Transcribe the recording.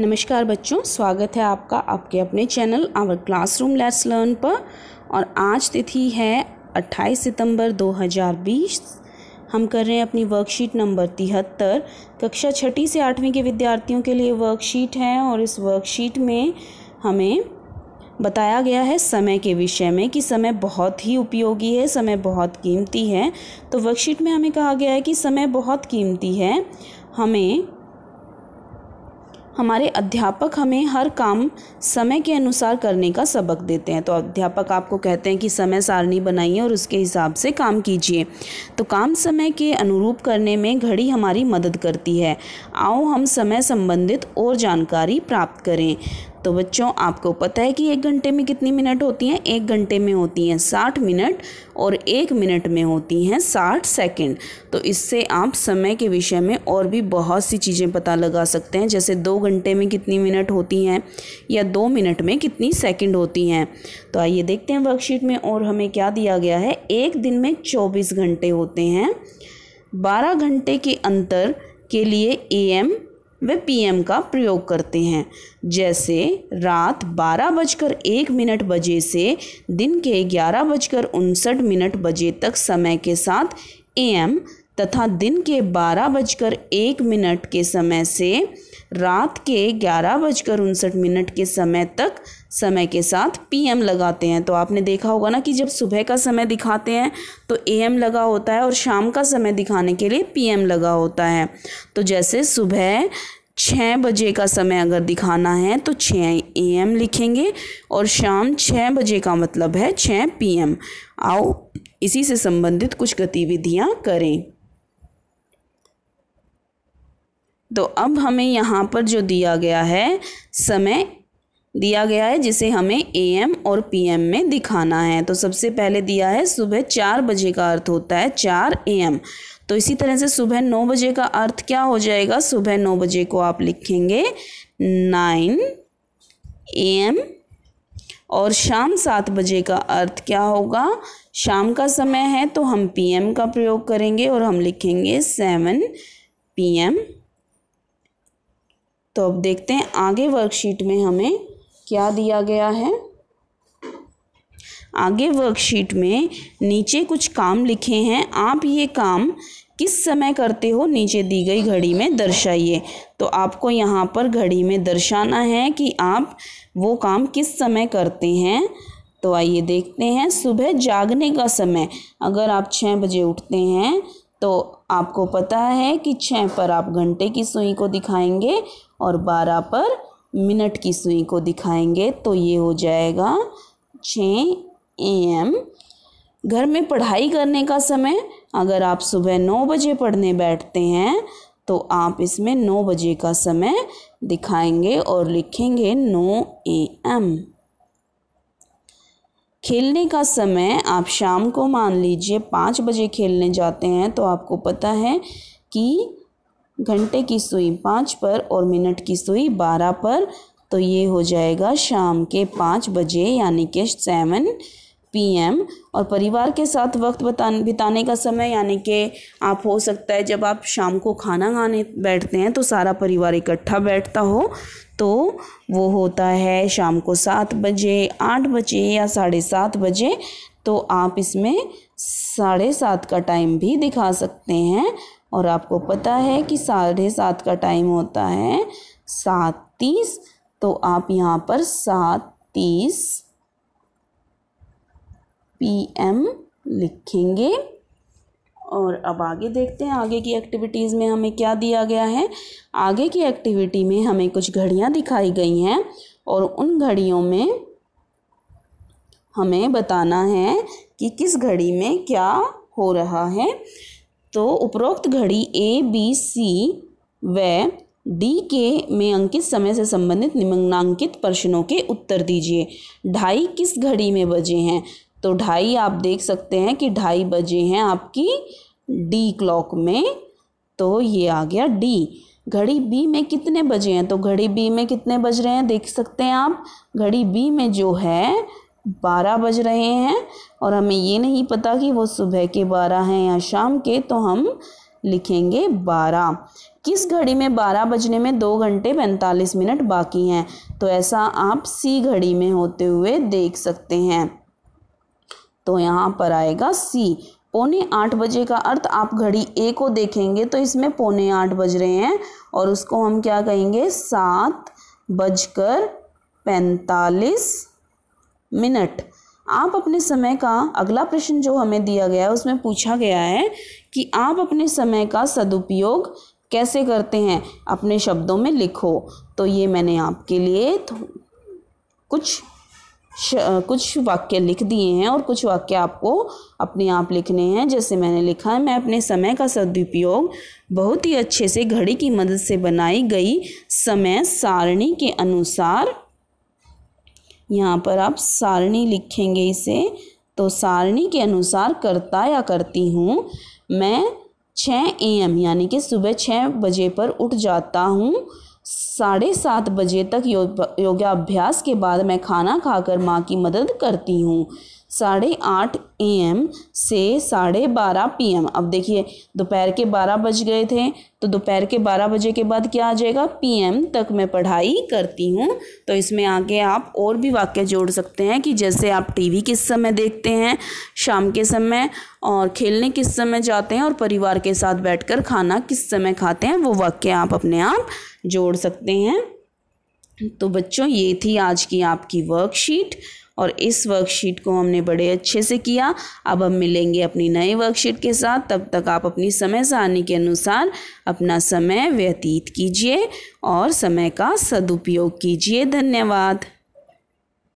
नमस्कार बच्चों स्वागत है आपका आपके अपने channel our classroom let's learn पर और आज तिथि है 28 सितंबर 2020 हम कर रहे हैं अपनी वर्कशीट नंबर तिहत्तर कक्षा छठी से आठवीं के विद्यार्थियों के लिए वर्कशीट है और इस वर्कशीट में हमें बताया गया है समय के विषय में कि समय बहुत ही उपयोगी है समय बहुत कीमती है तो वर्कशीट में हमें कहा गया है कि समय बहुत कीमती है हमें हमारे अध्यापक हमें हर काम समय के अनुसार करने का सबक देते हैं तो अध्यापक आपको कहते हैं कि समय सारणी बनाइए और उसके हिसाब से काम कीजिए तो काम समय के अनुरूप करने में घड़ी हमारी मदद करती है आओ हम समय संबंधित और जानकारी प्राप्त करें तो बच्चों आपको पता है कि एक घंटे में कितनी मिनट होती हैं एक घंटे में होती हैं साठ मिनट और एक मिनट में होती हैं साठ सेकेंड तो इससे आप समय के विषय में और भी बहुत सी चीज़ें पता लगा सकते हैं जैसे दो घंटे में कितनी मिनट होती हैं या दो मिनट में कितनी सेकेंड होती हैं तो आइए देखते हैं वर्कशीट में और हमें क्या दिया गया है एक दिन में चौबीस घंटे होते हैं बारह घंटे के अंतर के लिए ए एम वे पीएम का प्रयोग करते हैं जैसे रात बारह बजकर एक मिनट बजे से दिन के ग्यारह बजकर उनसठ मिनट बजे तक समय के साथ एएम तथा दिन के बारह बजकर एक मिनट के समय से रात के ग्यारह बजकर उनसठ मिनट के समय तक समय के साथ पीएम लगाते हैं तो आपने देखा होगा ना कि जब सुबह का समय दिखाते हैं तो एएम लगा होता है और शाम का समय दिखाने के लिए पीएम लगा होता है तो जैसे सुबह छः बजे का समय अगर दिखाना है तो छः एम लिखेंगे और शाम छः बजे का मतलब है छः पीएम आओ इसी से संबंधित कुछ गतिविधियाँ करें तो अब हमें यहाँ पर जो दिया गया है समय दिया गया है जिसे हमें एम और पीएम में दिखाना है तो सबसे पहले दिया है सुबह चार बजे का अर्थ होता है चार एम तो इसी तरह से सुबह नौ बजे का अर्थ क्या हो जाएगा सुबह नौ बजे को आप लिखेंगे नाइन एम और शाम सात बजे का अर्थ क्या होगा शाम का समय है तो हम पीएम का प्रयोग करेंगे और हम लिखेंगे सेवन पी एम तो अब देखते हैं आगे वर्कशीट में हमें क्या दिया गया है आगे वर्कशीट में नीचे कुछ काम लिखे हैं आप ये काम किस समय करते हो नीचे दी गई घड़ी में दर्शाइए तो आपको यहाँ पर घड़ी में दर्शाना है कि आप वो काम किस समय करते हैं तो आइए देखते हैं सुबह जागने का समय अगर आप छः बजे उठते हैं तो आपको पता है कि छः पर आप घंटे की सुई को दिखाएंगे और बारह पर मिनट की सुई को दिखाएंगे तो ये हो जाएगा छः एम घर में पढ़ाई करने का समय अगर आप सुबह नौ बजे पढ़ने बैठते हैं तो आप इसमें नौ बजे का समय दिखाएंगे और लिखेंगे नौ ए एम खेलने का समय आप शाम को मान लीजिए पाँच बजे खेलने जाते हैं तो आपको पता है कि घंटे की सुई पाँच पर और मिनट की सुई बारह पर तो ये हो जाएगा शाम के पाँच बजे यानी कि सेवन पीएम और परिवार के साथ वक्त बिताने का समय यानी कि आप हो सकता है जब आप शाम को खाना खाने बैठते हैं तो सारा परिवार इकट्ठा बैठता हो तो वो होता है शाम को सात बजे आठ बजे या साढ़े सात बजे तो आप इसमें साढ़े सात का टाइम भी दिखा सकते हैं और आपको पता है कि साढ़े सात का टाइम होता है सात तीस तो आप यहाँ पर सात तीस पी एम लिखेंगे और अब आगे देखते हैं आगे की एक्टिविटीज़ में हमें क्या दिया गया है आगे की एक्टिविटी में हमें कुछ घड़ियाँ दिखाई गई हैं और उन घड़ियों में हमें बताना है कि किस घड़ी में क्या हो रहा है तो उपरोक्त घड़ी ए बी सी व डी के में अंकित समय से संबंधित निम्नांकित प्रश्नों के उत्तर दीजिए ढाई किस घड़ी में बजे हैं तो ढाई आप देख सकते हैं कि ढाई बजे हैं आपकी डी क्लॉक में तो ये आ गया डी घड़ी बी में कितने बजे हैं तो घड़ी बी में कितने बज रहे हैं देख सकते हैं आप घड़ी बी में जो है बारह बज रहे हैं और हमें ये नहीं पता कि वो सुबह के बारह हैं या शाम के तो हम लिखेंगे बारह किस घड़ी में बारह बजने में दो घंटे पैंतालीस मिनट बाकी हैं तो ऐसा आप सी घड़ी में होते हुए देख सकते हैं तो यहाँ पर आएगा सी पौने आठ बजे का अर्थ आप घड़ी ए को देखेंगे तो इसमें पौने आठ बज रहे हैं और उसको हम क्या कहेंगे सात बजकर पैंतालीस मिनट आप अपने समय का अगला प्रश्न जो हमें दिया गया है उसमें पूछा गया है कि आप अपने समय का सदुपयोग कैसे करते हैं अपने शब्दों में लिखो तो ये मैंने आपके लिए कुछ कुछ वाक्य लिख दिए हैं और कुछ वाक्य आपको अपने आप लिखने हैं जैसे मैंने लिखा है मैं अपने समय का सदुपयोग बहुत ही अच्छे से घड़ी की मदद से बनाई गई समय सारणी के अनुसार यहाँ पर आप सारणी लिखेंगे इसे तो सारणी के अनुसार करता या करती हूँ मैं छः एम यानी कि सुबह छः बजे पर उठ जाता हूँ साढ़े सात बजे तक यो, योगाभ्यास के बाद मैं खाना खाकर माँ की मदद करती हूँ साढ़े आठ ए एम से साढ़े बारह पी एम अब देखिए दोपहर के बारह बज गए थे तो दोपहर के बारह बजे के बाद क्या आ जाएगा पी एम तक मैं पढ़ाई करती हूँ तो इसमें आगे आप और भी वाक्य जोड़ सकते हैं कि जैसे आप टी वी किस समय देखते हैं शाम के समय और खेलने किस समय जाते हैं और परिवार के साथ कर खाना किस समय खाते हैं वो वाक्य आप अपने आप जोड़ सकते हैं तो बच्चों ये थी आज की आपकी वर्कशीट और इस वर्कशीट को हमने बड़े अच्छे से किया अब हम मिलेंगे अपनी नई वर्कशीट के साथ तब तक आप अपनी समय सारणी के अनुसार अपना समय व्यतीत कीजिए और समय का सदुपयोग कीजिए धन्यवाद